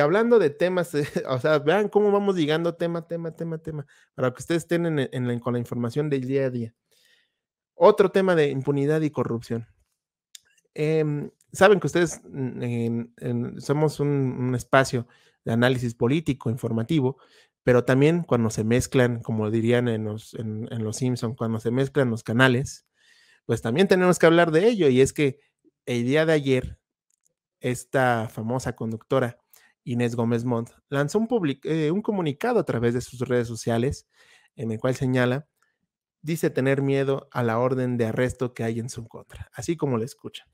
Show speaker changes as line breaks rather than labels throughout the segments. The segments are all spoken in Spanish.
Hablando de temas, eh, o sea, vean cómo vamos llegando tema, tema, tema, tema, para que ustedes estén con la información del día a día. Otro tema de impunidad y corrupción. Em, saben que ustedes mm, somos un, espacio de análisis político, informativo, pero también cuando se mezclan, como dirían en los, Simpsons, cuando se mezclan los canales, pues también tenemos que hablar de ello. Y es que el día de ayer, esta famosa conductora Inés Gómez Montt, lanzó eh, un, comunicado a través de sus redes sociales en el cual señala, dice tener miedo a la orden de arresto que hay en su contra, así como lo escucha.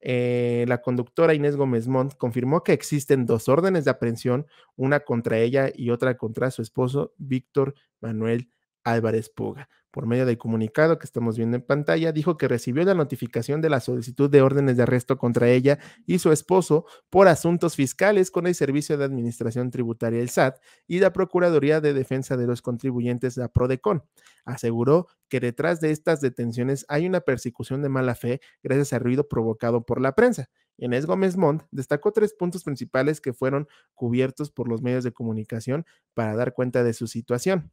Eh, la conductora Inés Gómez Montt confirmó que existen dos órdenes de aprehensión, una contra ella y otra contra su esposo, Víctor Manuel Álvarez Puga. Por medio del comunicado que estamos viendo en pantalla, dijo que recibió la notificación de la solicitud de órdenes de arresto contra ella y su esposo por asuntos fiscales con el Servicio de Administración Tributaria, el SAT, y la Procuraduría de Defensa de los Contribuyentes, la PRODECON. Aseguró que detrás de estas detenciones hay una persecución de mala fe gracias al ruido provocado por la prensa. Inés Gómez Montt destacó tres puntos principales que fueron cubiertos por los medios de comunicación para dar cuenta de su situación.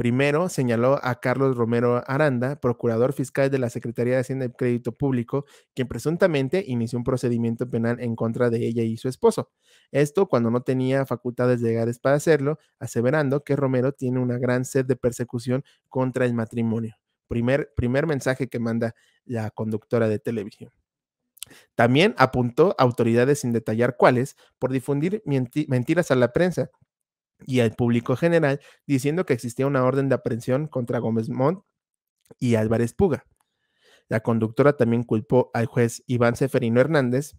Primero, señaló a Carlos Romero Aranda, procurador fiscal de la Secretaría de Hacienda y Crédito Público, quien presuntamente inició un procedimiento penal en contra de ella y su esposo. Esto cuando no tenía facultades legales para hacerlo, aseverando que Romero tiene una gran sed de persecución contra el matrimonio. Primer, primer mensaje que manda la conductora de televisión. También apuntó a autoridades sin detallar cuáles por difundir mentiras a la prensa y al público general diciendo que existía una orden de aprehensión contra Gómez Montt y Álvarez Puga. La conductora también culpó al juez Iván Seferino Hernández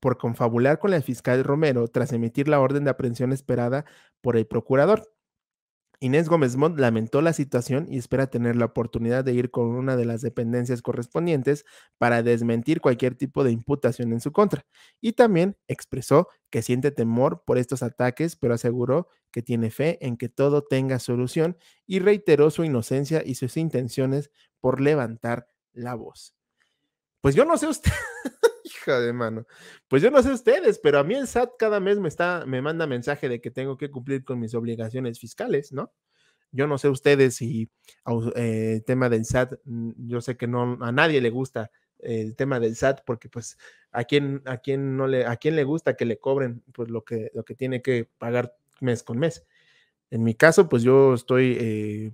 por confabular con el fiscal Romero tras emitir la orden de aprehensión esperada por el procurador. Inés Gómez Montt lamentó la situación y espera tener la oportunidad de ir con una de las dependencias correspondientes para desmentir cualquier tipo de imputación en su contra. Y también expresó que siente temor por estos ataques, pero aseguró que tiene fe en que todo tenga solución y reiteró su inocencia y sus intenciones por levantar la voz. Pues yo no sé usted. Hija de mano. Pues yo no sé ustedes, pero a mí el SAT cada mes me, está, me manda mensaje de que tengo que cumplir con mis obligaciones fiscales, ¿no? Yo no sé ustedes si eh, el tema del SAT, mm, yo sé que no a nadie le gusta el tema del SAT, porque pues a quién, a quién no le, a quién le gusta que le cobren pues lo que, lo que tiene que pagar mes con mes. En mi caso, pues yo estoy eh,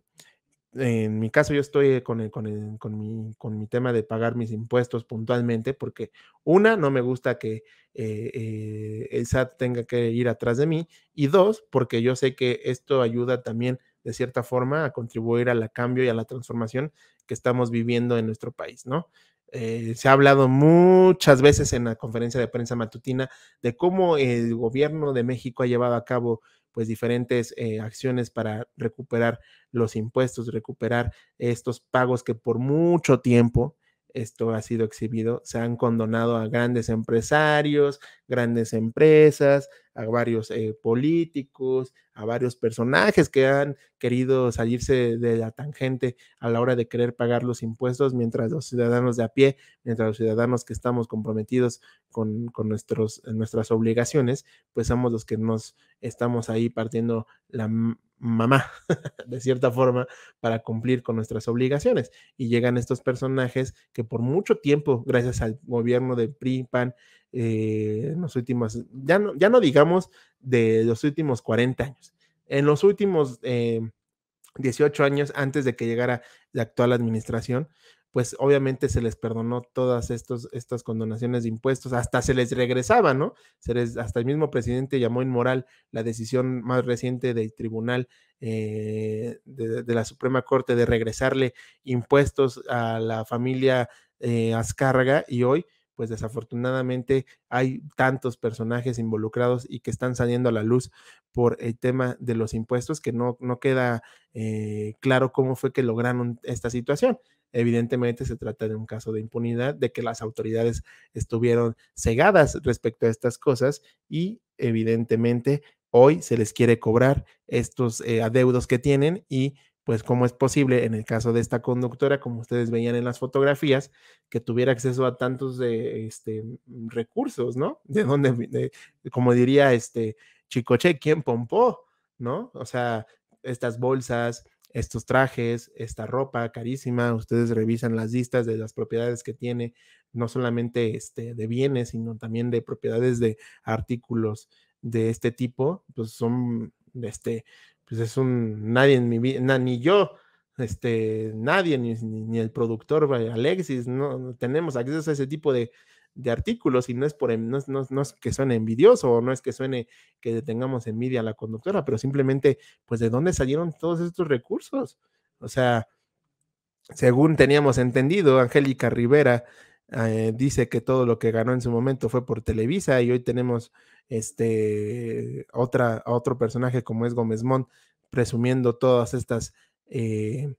en mi caso yo estoy eh, con, con, con, mi, tema de pagar mis impuestos puntualmente porque una, no me gusta que eh, eh, el SAT tenga que ir atrás de mí y dos, porque yo sé que esto ayuda también de cierta forma a contribuir al cambio y a la transformación que estamos viviendo en nuestro país, ¿no? Eh, se ha hablado muchas veces en la conferencia de prensa matutina de cómo el gobierno de México ha llevado a cabo pues diferentes eh, acciones para recuperar los impuestos, recuperar estos pagos que por mucho tiempo esto ha sido exhibido, se han condonado a grandes empresarios, grandes empresas, a varios eh, políticos, a varios personajes que han querido salirse de la tangente a la hora de querer pagar los impuestos, mientras los ciudadanos de a pie, mientras los ciudadanos que estamos comprometidos con, con nuestros, nuestras obligaciones, pues somos los que nos estamos ahí partiendo la mamá, de cierta forma, para cumplir con nuestras obligaciones. Y llegan estos personajes que por mucho tiempo, gracias al gobierno de PRI, PAN, eh, en los últimos, ya no, ya no digamos de los últimos 40 años, en los últimos eh, 18 años antes de que llegara la actual administración, pues obviamente se les perdonó todas estos, estas condonaciones de impuestos, hasta se les regresaba, ¿no? hasta el mismo presidente llamó inmoral la decisión más reciente del tribunal eh, de, la Suprema Corte de regresarle impuestos a la familia eh, y hoy pues desafortunadamente hay tantos personajes involucrados y que están saliendo a la luz por el tema de los impuestos que no, no queda eh, claro cómo fue que lograron esta situación. Evidentemente se trata de un caso de impunidad, de que las autoridades estuvieron cegadas respecto a estas cosas y evidentemente hoy se les quiere cobrar estos eh, adeudos que tienen y pues cómo es posible en el caso de esta conductora, como ustedes veían en las fotografías, que tuviera acceso a tantos de, este, recursos, ¿no? De donde, como diría este Chicoche, ¿quién pompó? ¿No? O sea, estas bolsas, estos trajes, esta ropa carísima, ustedes revisan las listas de las propiedades que tiene, no solamente este, de bienes, sino también de propiedades de artículos de este tipo, pues son este, pues es un nadie en mi vida, ni yo, este, nadie, ni, el productor Alexis, no, tenemos acceso a ese tipo de, artículos y no es, por, no, no, es que suene envidioso o no es que suene que tengamos envidia a la conductora, pero simplemente, pues, ¿de dónde salieron todos estos recursos? O sea, según teníamos entendido, Angélica Rivera eh, dice que todo lo que ganó en su momento fue por Televisa y hoy tenemos este otro personaje como es Gómez Mont presumiendo todas estas eh,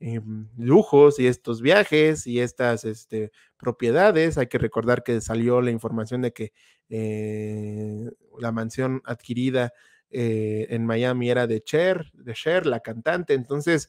em, lujos y estos viajes y estas este, propiedades. Hay que recordar que salió la información de que eh, la mansión adquirida en Miami era de Cher, de Cher, la cantante. Entonces,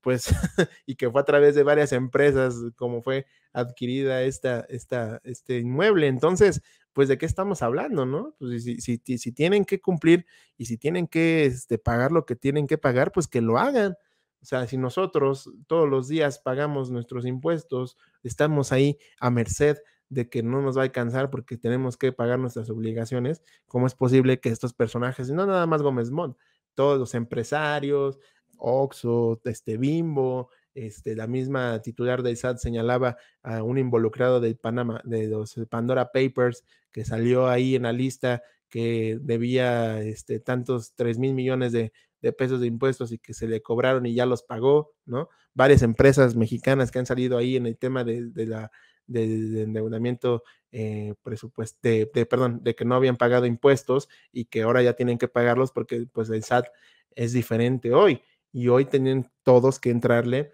pues, y que fue a través de varias empresas como fue adquirida esta, esta, este inmueble. Entonces, pues, ¿de qué estamos hablando, no? Pues, si, tienen que cumplir y si tienen que este, pagar lo que tienen que pagar, pues que lo hagan. O sea, si nosotros todos los días pagamos nuestros impuestos, estamos ahí a merced de que no nos va a alcanzar porque tenemos que pagar nuestras obligaciones, ¿cómo es posible que estos personajes, no nada más Gómez Mont, todos los empresarios, Oxo, este Bimbo, este, la misma titular del SAT señalaba a un involucrado de Panamá, de los Pandora Papers, que salió ahí en la lista que debía este, tantos 3 mil millones de, pesos de impuestos y que se le cobraron y ya los pagó, ¿no? Varias empresas mexicanas que han salido ahí en el tema de, la endeudamiento eh, presupuesto perdón de que no habían pagado impuestos y que ahora ya tienen que pagarlos porque pues el SAT es diferente hoy y hoy tienen todos que entrarle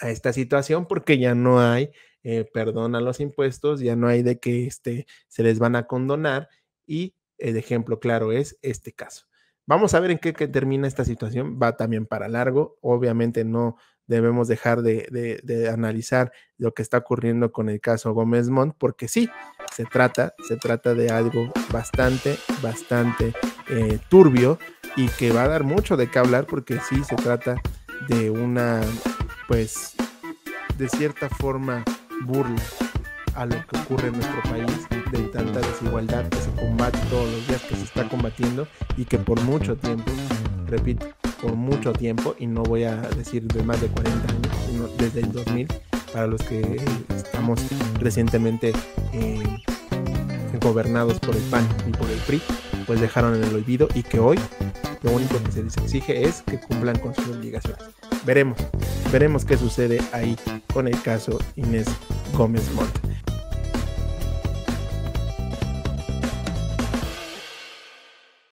a esta situación porque ya no hay eh, perdón a los impuestos, ya no hay de que este, se les van a condonar y el ejemplo claro es este caso. Vamos a ver en qué, termina esta situación, va también para largo, obviamente no debemos dejar de, analizar lo que está ocurriendo con el caso Gómez Mont, porque sí, se trata, se trata de algo bastante, bastante eh, turbio y que va a dar mucho de qué hablar porque sí se trata de una, pues, de cierta forma burla a lo que ocurre en nuestro país, de tanta desigualdad que se combate todos los días, que se está combatiendo y que por mucho tiempo, repito, por mucho tiempo, y no voy a decir de más de 40 años, desde el 2000, para los que estamos recientemente eh, gobernados por el PAN y por el PRI, pues dejaron en el olvido y que hoy lo único que se les exige es que cumplan con sus obligaciones. Veremos, veremos qué sucede ahí con el caso Inés Gómez Montt.